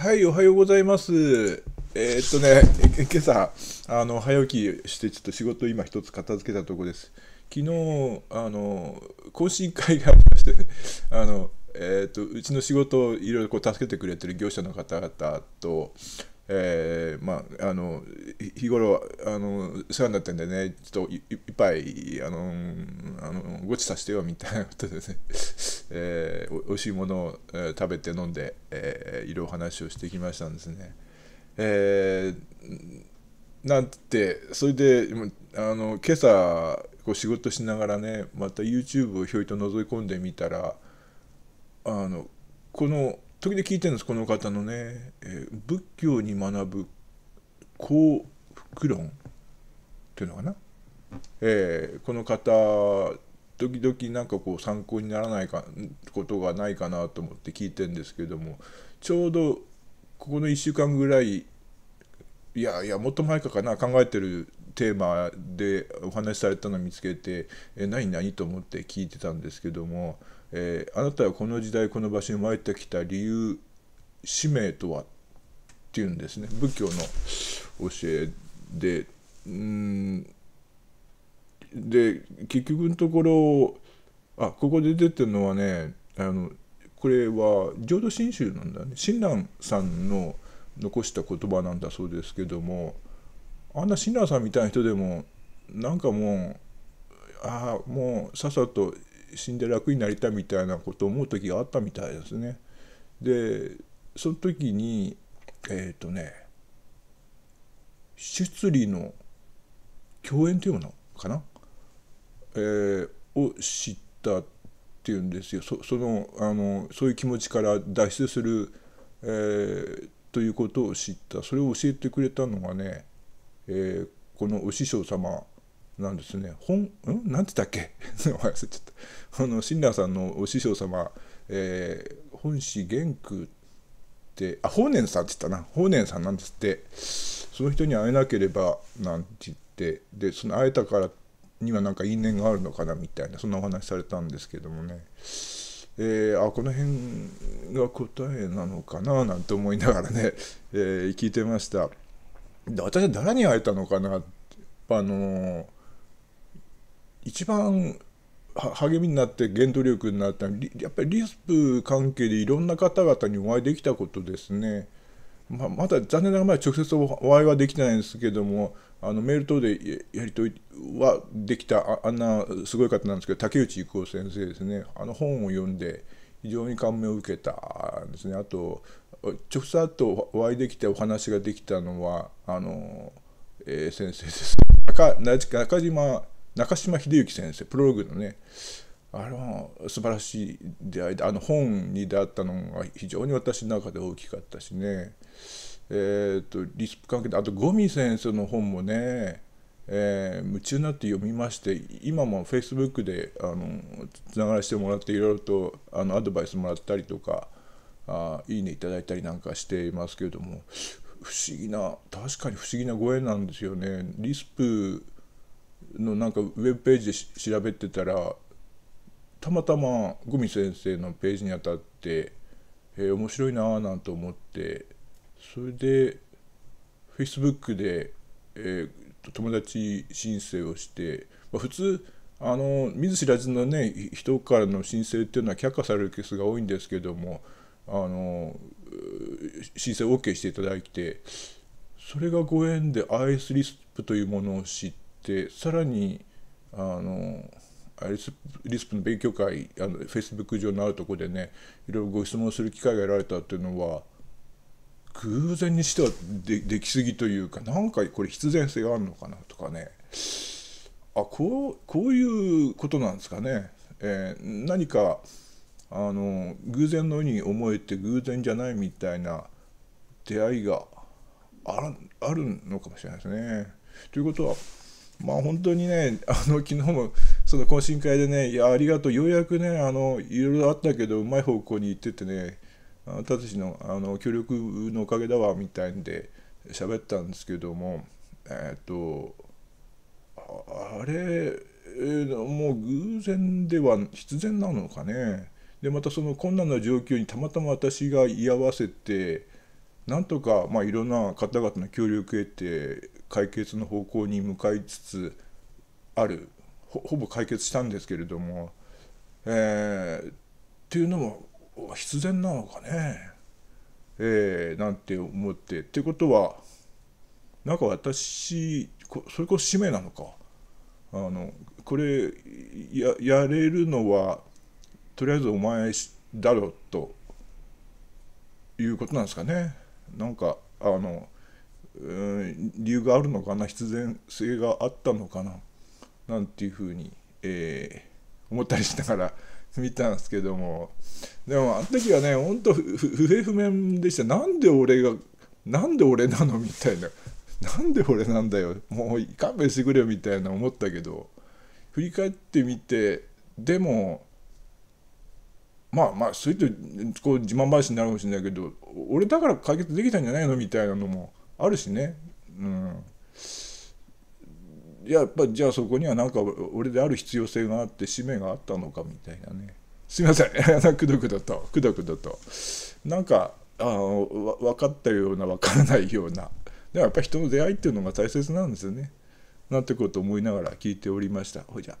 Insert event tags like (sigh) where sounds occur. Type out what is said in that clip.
はい、おはようございます。えー、っとね、今朝、あの、早起きして、ちょっと仕事今一つ片付けたとこです。昨日、あの、懇親会がありましてね、(laughs) あの、えー、っと、うちの仕事をいろいろこう助けてくれてる業者の方々と、えー、まあ、あの日頃あの世話になってんでねちょっとぱいあのあのごちさせてよみたいなことでね、(laughs) えー、おいしいものを、えー、食べて飲んで、えー、いろいろ話をしてきましたんですね。えー、なんてそれであの今朝こう仕事しながらねまた YouTube をひょいと覗き込んでみたらあのこの時々聞いてるんですこの方のね、えー、仏教に学ぶ幸福論っていうのかな、えー、この方時々なんかこう参考にならないかことがないかなと思って聞いてるんですけどもちょうどここの1週間ぐらいいやいやもっと前かかな考えてるテーマでお話しされたのを見つけて「え何何?」と思って聞いてたんですけどもえー、あなたはこの時代この場所に生まれてきた理由使命とはっていうんですね仏教の教えでうんで結局のところあここで出てるのはねあのこれは浄土真宗なんだね親鸞さんの残した言葉なんだそうですけどもあんな親鸞さんみたいな人でもなんかもうああもうさっさと死んで楽になりたいみたいなことを思う時があったみたいですね。でその時にえっ、ー、とね出理の共演というものかな、えー、を知ったっていうんですよそそのあのそういう気持ちから脱出する、えー、ということを知ったそれを教えてくれたのがね、えー、このお師匠様なんですね本んなんて言ったっけ (laughs) 忘れちゃったあの親鸞さんのお師匠様、えー、本師玄空ってあ法然さんって言ったな法然さんなんですってその人に会えなければなんて言ってでその会えたからにはなんか因縁があるのかなみたいなそんなお話されたんですけどもね。えー、あこの辺が答えなのかななんて思いながらね、えー、聞いてましたで私は誰に会えたのかなあのー一番励みになって原動力になったやっぱりリスプ関係でいろんな方々にお会いできたことですね。まあ、まだ残念ながら直接お会いはできてないんですけどもあのメール等でやり取りはできたあんなすごい方なんですけど竹内郁夫先生ですねあの本を読んで非常に感銘を受けたんですねあと直接とお会いできてお話ができたのはあの、えー、先生です中中島中島秀幸先生プロローグのねあれは素晴らしい出会いであの本に出会ったのが非常に私の中で大きかったしねえーと、リスプ関係であとゴミ先生の本もね、えー、夢中になって読みまして今もフェイスブックであのつながらせてもらっていろいろとあのアドバイスもらったりとかあいいねいただいたりなんかしていますけれども不思議な確かに不思議なご縁なんですよね。リスプのなんかウェブページで調べてたらたまたまグミ先生のページにあたって、えー、面白いなあ、なんて思ってそれで Facebook で、えー、友達申請をして、まあ、普通あの見ず知らずのね人からの申請っていうのは却下されるケースが多いんですけどもあの申請 OK していただいてそれがご縁でアイスリスプというものを知って。してさらにあのリスリスプの勉強会あのフェイスブック上のあるとこでねいろいろご質問する機会が得られたっていうのは偶然にしてはでできすぎというかなんかこれ必然性があるのかなとかねあこうこういうことなんですかね、えー、何かあの偶然のように思えて偶然じゃないみたいな出会いがあるのかもしれないですね。ということはまあ本当にね、(laughs) あの昨日もその懇親会でね、いやありがとう、ようやくね、あのいろいろあったけど、うまい方向に行っててね、たつしのあの協力のおかげだわみたいんで喋ったんですけども、えっ、ー、と、あれ、もう偶然では必然なのかね。で、またその困難な状況にたまたま私が居合わせて、なんとか、まあ、いろんな方々の協力を得て解決の方向に向かいつつあるほぼ解決したんですけれども、えー、っていうのも必然なのかね、えー、なんて思って。ってことはなんか私それこそ使命なのかあのこれややれるのはとりあえずお前だろということなんですかね。なんかあのうん理由があるのかな必然性があったのかななんていうふうに、えー、思ったりしながら見たんですけどもでもあの時はねほんと不平不面でしたなんで俺がなんで俺なのみたいななんで俺なんだよもう勘弁してくれよみたいな思ったけど振り返ってみてでもまあまあそういうとこう自慢話になるかもしれないけど俺だから解決できたんじゃないのみたいなのもあるしね、うん、やっぱじゃあそこにはなんか俺である必要性があって使命があったのかみたいなねすいません (laughs) くどくだとくどくだとなんかあの分かったような分からないようなでもやっぱ人の出会いっていうのが大切なんですよねなんてことを思いながら聞いておりましたほいじゃあ